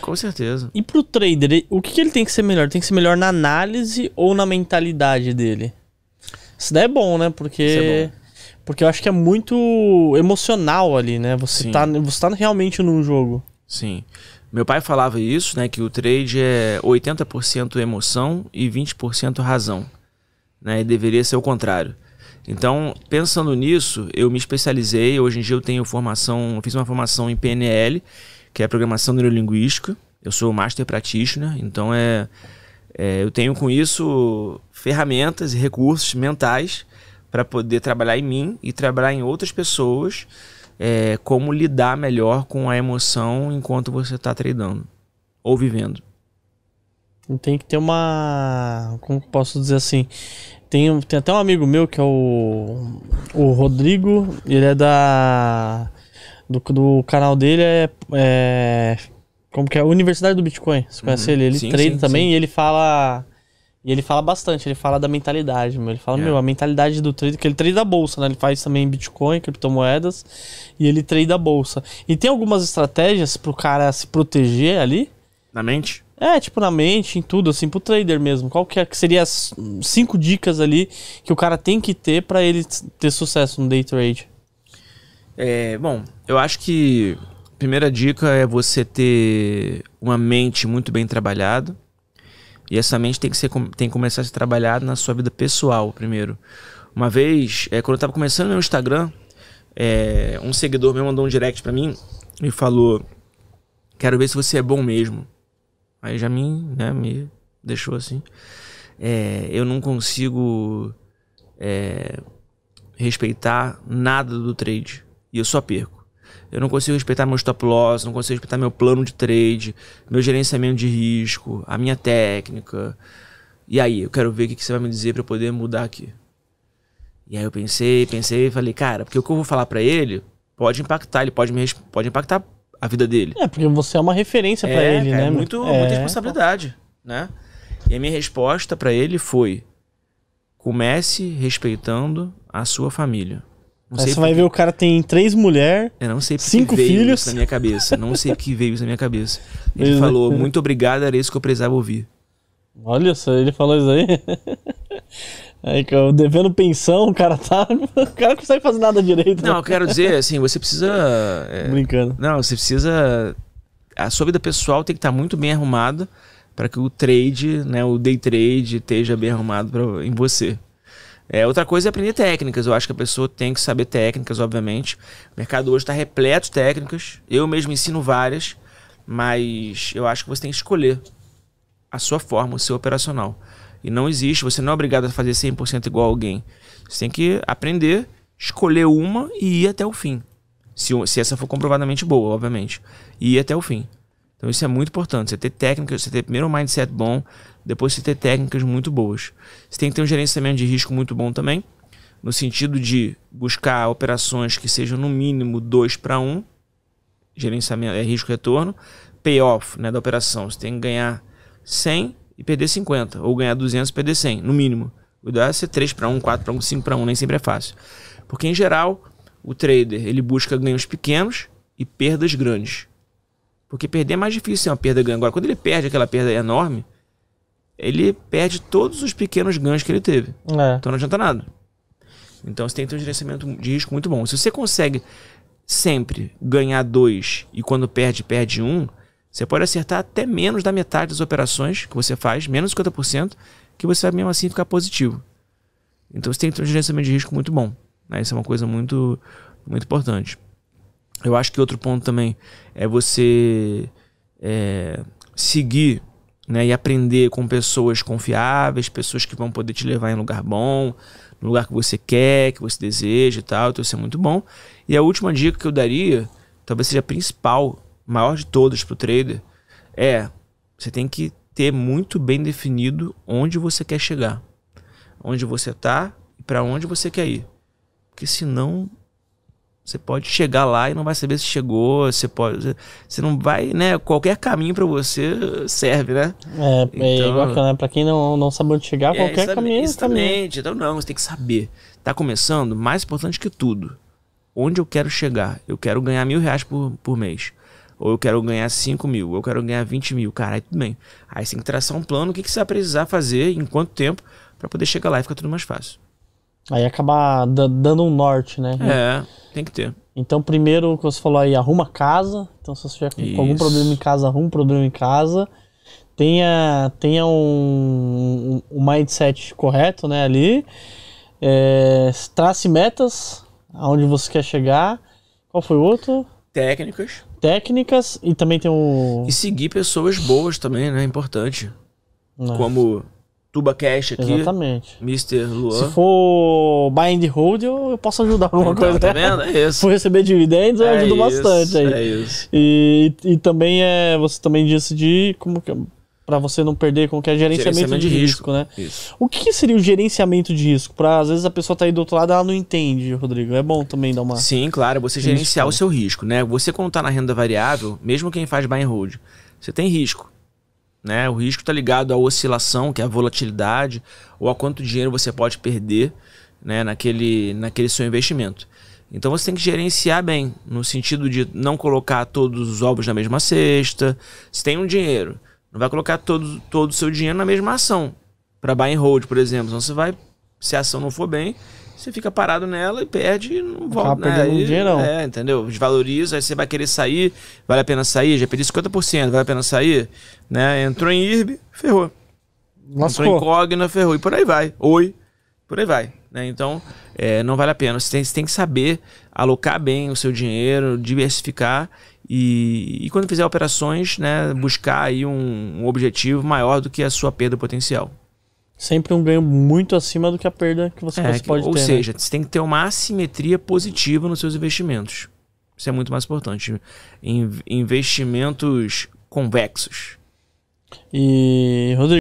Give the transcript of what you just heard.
Com certeza. E pro trader, o que, que ele tem que ser melhor? Tem que ser melhor na análise ou na mentalidade dele? Isso daí é bom, né? Porque. É bom. Porque eu acho que é muito emocional ali, né? Você está, tá, você tá realmente num jogo. Sim. Meu pai falava isso, né? Que o trade é 80% emoção e 20% razão. Né? E deveria ser o contrário. Então, pensando nisso, eu me especializei. Hoje em dia eu tenho formação, eu fiz uma formação em PNL que é programação neurolinguística. Eu sou Master Practitioner, então é, é eu tenho com isso ferramentas e recursos mentais para poder trabalhar em mim e trabalhar em outras pessoas é, como lidar melhor com a emoção enquanto você está treinando ou vivendo. Tem que ter uma. Como posso dizer assim? Tem, tem até um amigo meu que é o, o Rodrigo, ele é da do, do canal dele é, é, Como que é? Universidade do Bitcoin. Você conhece uhum. ele? Ele sim, trade sim, também sim. e ele fala. E ele fala bastante, ele fala da mentalidade, meu. Ele fala, é. meu, a mentalidade do trade, que ele trade a bolsa, né? Ele faz também Bitcoin, criptomoedas, e ele trade a bolsa. E tem algumas estratégias pro cara se proteger ali. Na mente? É, tipo, na mente, em tudo, assim, pro trader mesmo. Qual que, é, que seria as cinco dicas ali que o cara tem que ter para ele ter sucesso no day trade? É, bom, eu acho que a primeira dica é você ter uma mente muito bem trabalhada. E essa mente tem que, ser, tem que começar a ser trabalhada na sua vida pessoal primeiro. Uma vez, é, quando eu estava começando meu Instagram, é, um seguidor meu mandou um direct para mim e falou: Quero ver se você é bom mesmo. Aí já me, né, me deixou assim. É, eu não consigo é, respeitar nada do trade. E eu só perco. Eu não consigo respeitar meu stop loss, não consigo respeitar meu plano de trade, meu gerenciamento de risco, a minha técnica. E aí, eu quero ver o que, você vai me dizer para eu poder mudar aqui. E aí eu pensei, pensei e falei, cara, porque o que eu vou falar para ele pode impactar, ele pode me pode impactar a vida dele. É, porque você é uma referência é, para ele, cara, né? Muito, é, muita responsabilidade, né? E a minha resposta para ele foi: comece respeitando a sua família. Aí você vai ver o cara tem três mulheres, é, cinco filhos. na minha cabeça. Não sei o que veio isso na minha cabeça. Ele falou, muito obrigado, era isso que eu precisava ouvir. Olha só, ele falou isso aí. Aí que eu devendo pensão, o cara tá. O cara não consegue fazer nada direito. Não, eu quero dizer, assim, você precisa. É, Brincando. Não, você precisa. A sua vida pessoal tem que estar tá muito bem arrumada para que o trade, né, o day trade, esteja bem arrumado pra, em você. É, outra coisa é aprender técnicas. Eu acho que a pessoa tem que saber técnicas, obviamente. O mercado hoje está repleto de técnicas. Eu mesmo ensino várias, mas eu acho que você tem que escolher a sua forma, o seu operacional. E não existe, você não é obrigado a fazer 100% igual a alguém. Você tem que aprender, escolher uma e ir até o fim. Se, se essa for comprovadamente boa, obviamente. E ir até o fim. Então isso é muito importante. Você ter técnica, você ter primeiro um mindset bom, depois você ter técnicas muito boas. Você tem que ter um gerenciamento de risco muito bom também, no sentido de buscar operações que sejam no mínimo 2 para 1, gerenciamento é risco retorno, payoff né, da operação. Você tem que ganhar 100 e perder 50, ou ganhar 200 e perder 100, no mínimo. O ideal é ser 3 para 1, 4 para 1, 5 para 1, nem sempre é fácil. Porque em geral, o trader ele busca ganhos pequenos e perdas grandes. Porque perder é mais difícil, é uma perda grande Agora, quando ele perde aquela perda é enorme, ele perde todos os pequenos ganhos que ele teve. É. Então não adianta nada. Então você tem que ter um gerenciamento de risco muito bom. Se você consegue sempre ganhar dois e quando perde, perde um, você pode acertar até menos da metade das operações que você faz, menos 50%, que você vai mesmo assim ficar positivo. Então você tem que ter um gerenciamento de risco muito bom. Né? Isso é uma coisa muito, muito importante. Eu acho que outro ponto também é você é, seguir né? E aprender com pessoas confiáveis, pessoas que vão poder te levar em lugar bom, no lugar que você quer, que você deseja e tal. Então isso é muito bom. E a última dica que eu daria, talvez seja a principal, maior de todas para o trader, é você tem que ter muito bem definido onde você quer chegar, onde você tá e para onde você quer ir. Porque senão você pode chegar lá e não vai saber se chegou, você pode, você não vai, né? Qualquer caminho para você serve, né? É, é então, é bacana. Para quem não, não sabe onde chegar, é, qualquer é caminho. Exatamente. Então não, você tem que saber. Tá começando. Mais importante que tudo, onde eu quero chegar? Eu quero ganhar mil reais por, por mês. Ou eu quero ganhar cinco mil, ou eu quero ganhar vinte mil, cara, aí tudo bem. Aí você tem que traçar um plano, o que, que você vai precisar fazer, em quanto tempo, para poder chegar lá e fica tudo mais fácil. Aí acabar dando um norte, né? É, tem que ter. Então, primeiro, que você falou aí, arruma casa. Então, se você tiver com algum problema em casa, arruma um problema em casa. Tenha, tenha um, um, um mindset correto, né, ali. É, trace metas, aonde você quer chegar. Qual foi o outro? Técnicas. Técnicas e também tem o... E seguir pessoas boas também, né? É importante. Nossa. Né. Como Tuba Cash aqui. Exatamente. Mr. Luan. Se for buy and hold, eu, posso ajudar alguma então, tá coisa. Tá vendo? É isso. Se for receber dividendos, eu é ajudo isso, bastante aí. É isso. E, e, também é, você também disse de como que para você não perder como que é gerenciamento, gerenciamento de, de risco, risco, né? Isso. O que seria o gerenciamento de risco? Pra às vezes a pessoa tá aí do outro lado, ela não entende, Rodrigo. É bom também dar uma Sim, claro, você gerenciar risco. o né? seu risco, né? Você quando tá na renda variável, mesmo quem faz buy and hold, você tem risco. Né? O risco está ligado à oscilação, que é a volatilidade, ou a quanto dinheiro você pode perder né? naquele, naquele seu investimento. Então você tem que gerenciar bem, no sentido de não colocar todos os ovos na mesma cesta. Se tem um dinheiro, não vai colocar todo, todo o seu dinheiro na mesma ação. Para buy and hold, por exemplo. Então você vai, se a ação não for bem, você fica parado nela e perde e não volta. Acaba né? perdendo um dinheirão. É, entendeu? Desvaloriza, aí você vai querer sair, vale a pena sair, já perdi 50%, vale a pena sair, né? Entrou em IRB, ferrou. Lascou. Entrou em Cogna, ferrou. E por aí vai. Oi, por aí vai. Né? Então, é, não vale a pena. Você tem, você tem, que saber alocar bem o seu dinheiro, diversificar e, e quando fizer operações, né, buscar aí um, um objetivo maior do que a sua perda potencial sempre um ganho muito acima do que a perda que você é, pode ou ter. Ou né? seja, né? você tem que ter uma assimetria positiva nos seus investimentos. Isso é muito mais importante. investimentos convexos. E, Rodrigo.